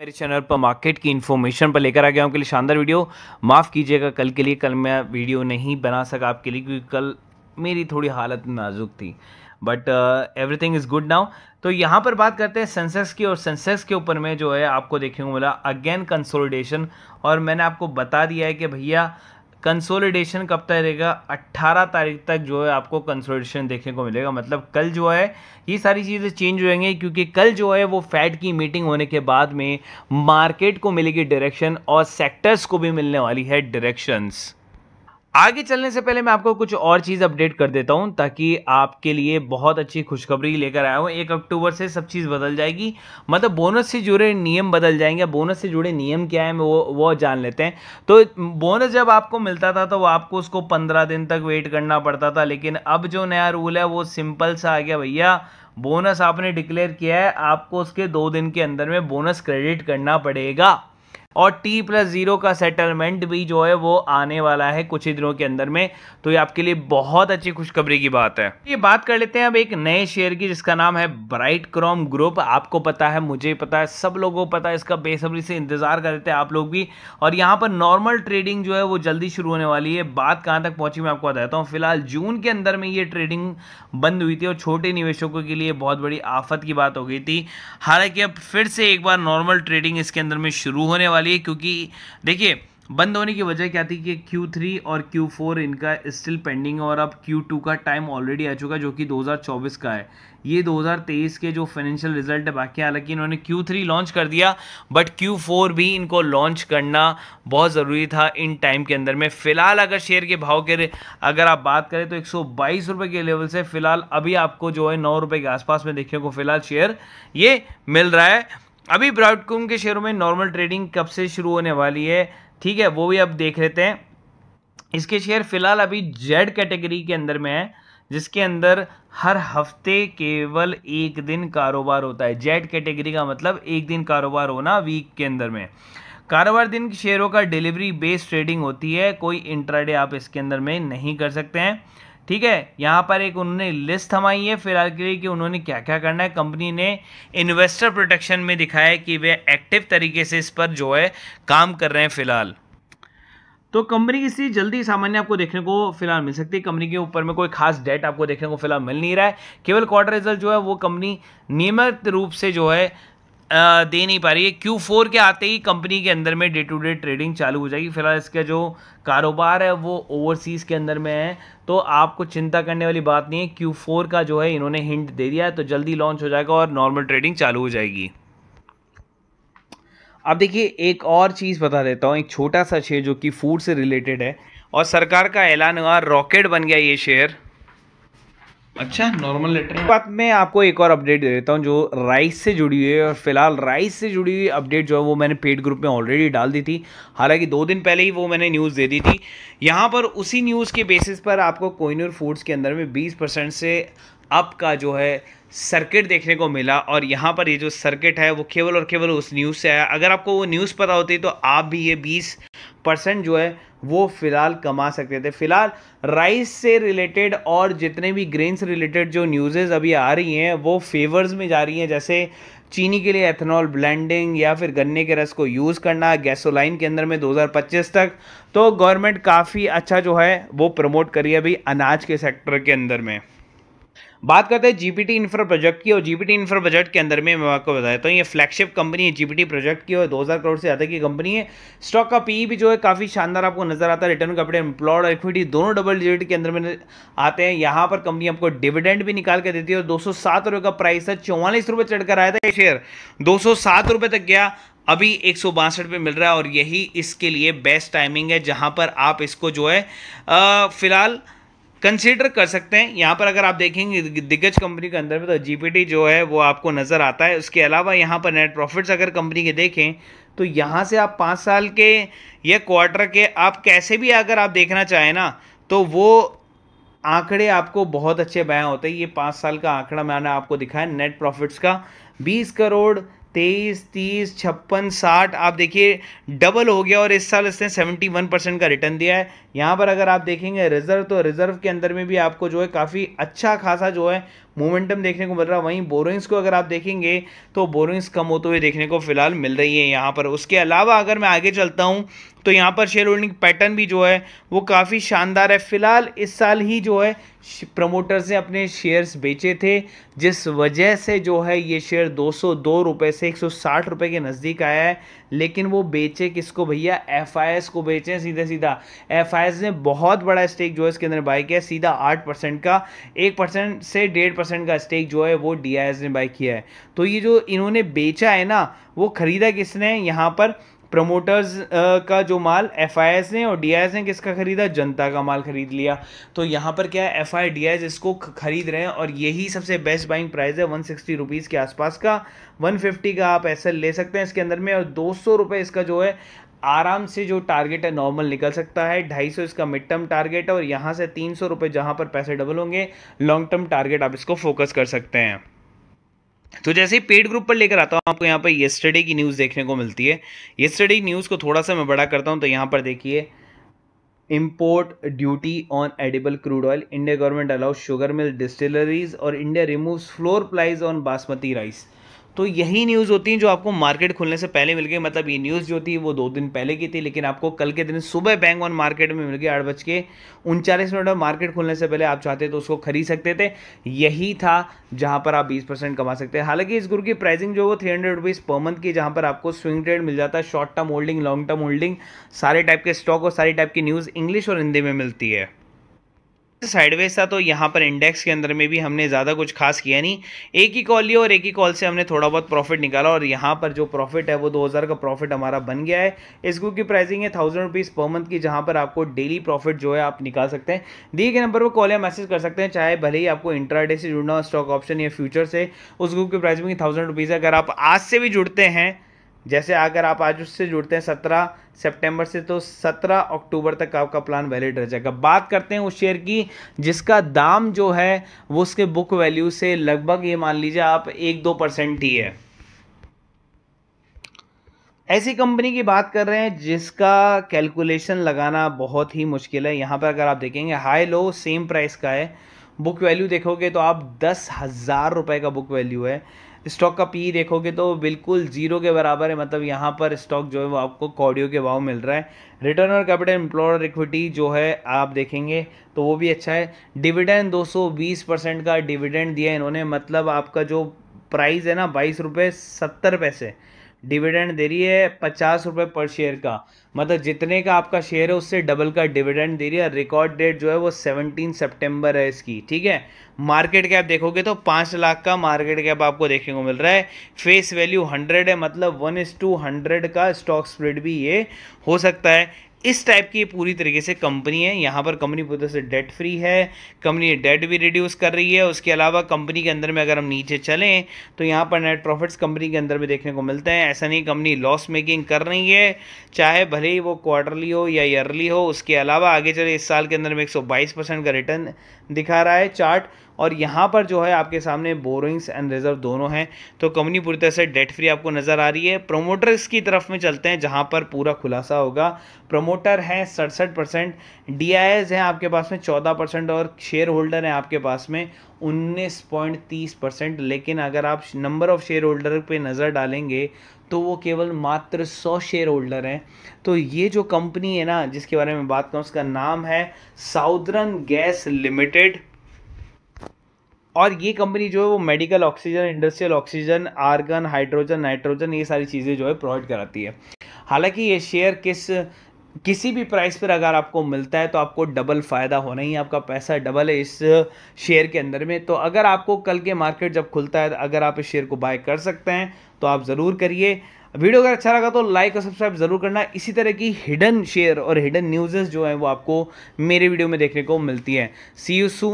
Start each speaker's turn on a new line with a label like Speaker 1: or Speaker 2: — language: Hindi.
Speaker 1: मेरे चैनल पर मार्केट की इन्फॉर्मेशन पर लेकर आ गया हूँ आपके लिए शानदार वीडियो माफ़ कीजिएगा कल के लिए कल मैं वीडियो नहीं बना सका आपके लिए क्योंकि कल मेरी थोड़ी हालत नाजुक थी but everything is good now तो यहाँ पर बात करते हैं सेंसेक्स की और सेंसेक्स के ऊपर में जो है आपको देखने को मिला अगेन कंसोलिडेशन और मैंने आपको बता दिया है कि भैया कंसोलिडेशन कब तक रहेगा 18 तारीख तक जो है आपको कंसोलिडेशन देखने को मिलेगा मतलब कल जो है ये सारी चीज़ें चेंज हो जाएंगी क्योंकि कल जो है वो फैट की मीटिंग होने के बाद में मार्केट को मिलेगी डायरेक्शन और सेक्टर्स को भी मिलने वाली है डायरेक्शंस आगे चलने से पहले मैं आपको कुछ और चीज़ अपडेट कर देता हूं ताकि आपके लिए बहुत अच्छी खुशखबरी लेकर आया हूं एक अक्टूबर से सब चीज़ बदल जाएगी मतलब बोनस से जुड़े नियम बदल जाएंगे बोनस से जुड़े नियम क्या है वो वो जान लेते हैं तो बोनस जब आपको मिलता था तो आपको उसको पंद्रह दिन तक वेट करना पड़ता था लेकिन अब जो नया रूल है वो सिंपल सा आ गया भैया बोनस आपने डिक्लेयर किया है आपको उसके दो दिन के अंदर में बोनस क्रेडिट करना पड़ेगा और टी प्लस ज़ीरो का सेटलमेंट भी जो है वो आने वाला है कुछ ही दिनों के अंदर में तो ये आपके लिए बहुत अच्छी खुशखबरी की बात है ये बात कर लेते हैं अब एक नए शेयर की जिसका नाम है ब्राइट क्रॉम ग्रुप आपको पता है मुझे पता है सब लोगों को पता है इसका बेसब्री से इंतज़ार कर लेते हैं आप लोग भी और यहाँ पर नॉर्मल ट्रेडिंग जो है वो जल्दी शुरू होने वाली है बात कहाँ तक पहुंची मैं आपको बताता हूँ फिलहाल जून के अंदर में ये ट्रेडिंग बंद हुई थी और छोटे निवेशकों के लिए बहुत बड़ी आफत की बात हो गई थी हालांकि अब फिर से एक बार नॉर्मल ट्रेडिंग इसके अंदर में शुरू होने वाली वाली है क्योंकि देखिए बंद होने की वजह क्या थी कि Q3 और Q4 इनका स्टिल पेंडिंग है और अब Q2 का टाइम ऑलरेडी आ चुका है जो कि 2024 का है ये 2023 के जो फाइनेंशियल रिजल्ट है बाकी हालांकि इन्होंने Q3 लॉन्च कर दिया बट Q4 भी इनको लॉन्च करना बहुत ज़रूरी था इन टाइम के अंदर में फ़िलहाल अगर शेयर के भाव के अगर आप बात करें तो एक रुपए के लेवल से फ़िलहाल अभी आपको जो है नौ के आसपास में देखने को फ़िलहाल शेयर ये मिल रहा है अभी ब्रॉडकॉम के शेयरों में नॉर्मल ट्रेडिंग कब से शुरू होने वाली है ठीक है वो भी अब देख लेते हैं इसके शेयर फिलहाल अभी जेड कैटेगरी के अंदर में है जिसके अंदर हर हफ्ते केवल एक दिन कारोबार होता है जेड कैटेगरी का मतलब एक दिन कारोबार होना वीक के अंदर में कारोबार दिन शेयरों का डिलीवरी बेस्ड ट्रेडिंग होती है कोई इंट्राडे आप इसके अंदर में नहीं कर सकते हैं ठीक है यहाँ पर एक उन्होंने लिस्ट थमाई है फिलहाल के लिए कि उन्होंने क्या क्या करना है कंपनी ने इन्वेस्टर प्रोटेक्शन में दिखाया है कि वे एक्टिव तरीके से इस पर जो है काम कर रहे हैं फिलहाल तो कंपनी की स्थिति जल्दी सामान्य आपको देखने को फिलहाल मिल सकती है कंपनी के ऊपर में कोई खास डेट आपको देखने को फिलहाल मिल नहीं रहा है केवल क्वार्टर रिजल्ट जो है वो कंपनी नियमित रूप से जो है दे नहीं पा रही है क्यू फोर के आते ही कंपनी के अंदर में डे टू डे ट्रेडिंग चालू हो जाएगी फिलहाल इसका जो कारोबार है वो ओवरसीज़ के अंदर में है तो आपको चिंता करने वाली बात नहीं है क्यू फोर का जो है इन्होंने हिंट दे दिया है तो जल्दी लॉन्च हो जाएगा और नॉर्मल ट्रेडिंग चालू हो जाएगी अब देखिए एक और चीज़ बता देता हूँ एक छोटा सा शेयर जो कि फूड से रिलेटेड है और सरकार का ऐलान हुआ रॉकेट बन गया ये शेयर अच्छा नॉर्मल लेटर है बात मैं आपको एक और अपडेट दे देता हूँ जो राइस से जुड़ी हुई है और फिलहाल राइस से जुड़ी हुई अपडेट जो है वो मैंने पेड ग्रुप में ऑलरेडी डाल दी थी हालांकि दो दिन पहले ही वो मैंने न्यूज़ दे दी थी यहाँ पर उसी न्यूज़ के बेसिस पर आपको कोइनूर फूड्स के अंदर में बीस परसेंट से अप का जो है सर्किट देखने को मिला और यहाँ पर ये जो सर्किट है वो केवल और केवल उस न्यूज़ से आया अगर आपको वो न्यूज़ पता होती तो आप भी ये बीस परसेंट जो है वो फ़िलहाल कमा सकते थे फ़िलहाल राइस से रिलेटेड और जितने भी ग्रेन से रिलेटेड जो न्यूज़ेज़ अभी आ रही हैं वो फेवर्स में जा रही हैं जैसे चीनी के लिए एथेनॉल ब्लेंडिंग या फिर गन्ने के रस को यूज़ करना गैसोलाइन के अंदर में 2025 तक तो गवर्नमेंट काफ़ी अच्छा जो है वो प्रमोट करी है अभी अनाज के सेक्टर के अंदर में बात करते हैं जीपीटी इंफ्रा प्रोजेक्ट की और जीपीटी इंफ्रा प्रोजेक्ट के अंदर में मैं आपको बताता तो हूँ ये फ्लैगशिप कंपनी है जीपीटी प्रोजेक्ट की और 2000 करोड़ से ज़्यादा की कंपनी है स्टॉक का पी e भी जो है काफ़ी शानदार आपको नजर आता है रिटर्न कपड़े एम्प्लॉड और इक्विटी दोनों डबल डिजिट के अंदर में आते हैं यहाँ पर कंपनी आपको डिविडेंड भी निकाल के देती है और दो रुपये का प्राइस है चौवालीस रुपये चढ़कर आया था ये शेयर दो रुपये तक गया अभी एक सौ पे मिल रहा है और यही इसके लिए बेस्ट टाइमिंग है जहाँ पर आप इसको जो है फ़िलहाल कंसीडर कर सकते हैं यहाँ पर अगर आप देखेंगे दिग्गज कंपनी के अंदर में तो जी जो है वो आपको नज़र आता है उसके अलावा यहाँ पर नेट प्रॉफिट्स अगर कंपनी के देखें तो यहाँ से आप पाँच साल के या क्वार्टर के आप कैसे भी अगर आप देखना चाहें ना तो वो आंकड़े आपको बहुत अच्छे बयां होते हैं ये पाँच साल का आंकड़ा मैंने आपको दिखाया नेट प्रॉफिट्स का बीस करोड़ तेईस तीस छप्पन साठ आप देखिए डबल हो गया और इस साल इसने सेवेंटी वन परसेंट का रिटर्न दिया है यहाँ पर अगर आप देखेंगे रिजर्व तो रिजर्व के अंदर में भी आपको जो है काफ़ी अच्छा खासा जो है मोमेंटम देखने को मिल रहा है वहीं बोरिंग्स को अगर आप देखेंगे तो बोरिंग्स कम होते हुए देखने को फिलहाल मिल रही है यहाँ पर उसके अलावा अगर मैं आगे चलता हूँ तो यहाँ पर शेयर होल्डिंग पैटर्न भी जो है वो काफ़ी शानदार है फिलहाल इस साल ही जो है प्रमोटर्स ने अपने शेयर्स बेचे थे जिस वजह से जो है ये शेयर दो सौ से एक सौ के नज़दीक आया है लेकिन वो बेचे किसको भैया एफ को बेचें सीधे सीधा एफ ने बहुत बड़ा स्टेक जो है इसके अंदर बाई किया सीधा आठ परसेंट का एक परसेंट से डेढ़ परसेंट का स्टेक जो है वो डी ने बाई किया है तो ये जो इन्होंने बेचा है ना वो ख़रीदा किसने यहाँ पर प्रमोटर्स uh, का जो माल एफ आई एस ने और डी आई एस ने किसका खरीदा जनता का माल खरीद लिया तो यहाँ पर क्या है F I D I S इसको खरीद रहे हैं और यही सबसे बेस्ट बाइंग प्राइस है वन सिक्सटी रुपीज़ के आसपास का वन फिफ्टी का आप एस ले सकते हैं इसके अंदर में और दो सौ रुपये इसका जो है आराम से जो टारगेट है नॉर्मल निकल सकता है ढाई सौ इसका मिड टर्म टारगेट है और यहाँ से तीन सौ रुपये जहाँ पर पैसे डबल होंगे लॉन्ग टर्म टारगेट आप इसको फोकस कर सकते हैं तो जैसे ही पेड ग्रुप पर लेकर आता हूँ आपको यहाँ पर येस्टरडे की न्यूज़ देखने को मिलती है येस्टरडे न्यूज़ को थोड़ा सा मैं बड़ा करता हूँ तो यहाँ पर देखिए import duty on edible crude oil India government allow sugar mill distilleries और India removes floor price on basmati rice तो यही न्यूज़ होती है जो आपको मार्केट खुलने से पहले मिल गई मतलब ये न्यूज़ जो थी वो दो दिन पहले की थी लेकिन आपको कल के दिन सुबह बैंक ऑन मार्केट में मिल गई आठ बज के उनचालीस मिनट में मार्केट खुलने से पहले आप चाहते तो उसको खरीद सकते थे यही था जहाँ पर आप बीस परसेंट कमा सकते हैं हालांकि इस गुरु की प्राइसिंग जो वो three hundred rupees per month की जहाँ पर आपको स्विंग ट्रेड मिल जाता है short term holding long term holding सारे टाइप के स्टॉक और सारी टाइप की न्यूज़ इंग्लिश और हिंदी में मिलती है साइडवेज था तो यहाँ पर इंडेक्स के अंदर में भी हमने ज़्यादा कुछ खास किया नहीं एक ही कॉल लिया और एक ही कॉल से हमने थोड़ा बहुत प्रॉफिट निकाला और यहाँ पर जो प्रॉफिट है वो 2000 का प्रॉफिट हमारा बन गया है इस ग्रुप की प्राइसिंग है थाउजेंड रुपीज़ पर मंथ की जहाँ पर आपको डेली प्रॉफिट जो है आप निकाल सकते हैं दिए गए नंबर पर कॉल या मैसेज कर सकते हैं चाहे भले ही आपको इंट्राडे से जुड़ना हो स्टॉक ऑप्शन या फ्यूचर से उस ग्रुप की प्राइसिंग थाउजेंड रुपीज़ अगर आप आज से भी जुड़ते हैं जैसे अगर आप आज उससे जुड़ते हैं सत्रह सितंबर से तो सत्रह अक्टूबर तक आपका प्लान वैलिड रह जाएगा बात करते हैं उस शेयर की जिसका दाम जो है वो उसके बुक वैल्यू से लगभग ये मान लीजिए आप एक दो परसेंट ही है ऐसी कंपनी की बात कर रहे हैं जिसका कैलकुलेशन लगाना बहुत ही मुश्किल है यहाँ पर अगर आप देखेंगे हाई लो सेम प्राइस का है बुक वैल्यू देखोगे तो आप दस हज़ार रुपये का बुक वैल्यू है स्टॉक का पी देखोगे तो बिल्कुल जीरो के बराबर है मतलब यहाँ पर स्टॉक जो है वो आपको कॉडियो के भाव मिल रहा है रिटर्न और कैपिटल एम्प्लॉयर इक्विटी जो है आप देखेंगे तो वो भी अच्छा है डिविडेंड 220 परसेंट का डिविडेंड दिया इन्होंने मतलब आपका जो प्राइस है ना बाईस रुपये सत्तर पैसे डिविडेंड दे रही है पचास रुपये पर शेयर का मतलब जितने का आपका शेयर है उससे डबल का डिविडेंड दे रही है रिकॉर्ड डेट जो है वो सेवनटीन सितंबर है इसकी ठीक है मार्केट कैप देखोगे तो पाँच लाख का मार्केट कैप आपको देखने को मिल रहा है फेस वैल्यू हंड्रेड है मतलब वन इस टू हंड्रेड का स्टॉक स्प्रेड भी ये हो सकता है इस टाइप की पूरी तरीके से कंपनी है यहाँ पर कंपनी पूरी तरह से डेट फ्री है कंपनी डेट भी रिड्यूस कर रही है उसके अलावा कंपनी के अंदर में अगर हम नीचे चलें तो यहाँ पर नेट प्रॉफिट्स कंपनी के अंदर में देखने को मिलते हैं ऐसा नहीं कंपनी लॉस मेकिंग कर रही है चाहे भले ही वो क्वार्टरली हो या ईयरली हो उसके अलावा आगे चले इस साल के अंदर में एक का रिटर्न दिखा रहा है चार्ट और यहाँ पर जो है आपके सामने बोरिंग्स एंड रिजर्व दोनों हैं तो कंपनी पूरी तरह से डेट फ्री आपको नज़र आ रही है प्रोमोटर्स की तरफ में चलते हैं जहाँ पर पूरा खुलासा होगा प्रोमोटर हैं सड़सठ परसेंट डी हैं आपके पास में चौदह परसेंट और शेयर होल्डर हैं आपके पास में उन्नीस पॉइंट तीस परसेंट लेकिन अगर आप नंबर ऑफ़ शेयर होल्डर पर नज़र डालेंगे तो वो केवल मात्र सौ शेयर होल्डर हैं तो ये जो कंपनी है ना जिसके बारे में बात करूँ उसका नाम है साउदर्न गैस लिमिटेड और ये कंपनी जो है वो medical oxygen industrial oxygen argon hydrogen nitrogen ये सारी चीज़ें जो है प्रोवाइड कराती है हालांकि ये शेयर किस किसी भी प्राइस पर अगर आपको मिलता है तो आपको डबल फ़ायदा होना ही आपका पैसा डबल है इस शेयर के अंदर में तो अगर आपको कल के मार्केट जब खुलता है तो अगर आप इस शेयर को बाय कर सकते हैं तो आप ज़रूर करिए वीडियो अगर अच्छा लगा तो लाइक और सब्सक्राइब ज़रूर करना इसी तरह की हिडन शेयर और हिडन न्यूज़ जो हैं वो आपको मेरे वीडियो में देखने को मिलती है सी यू सू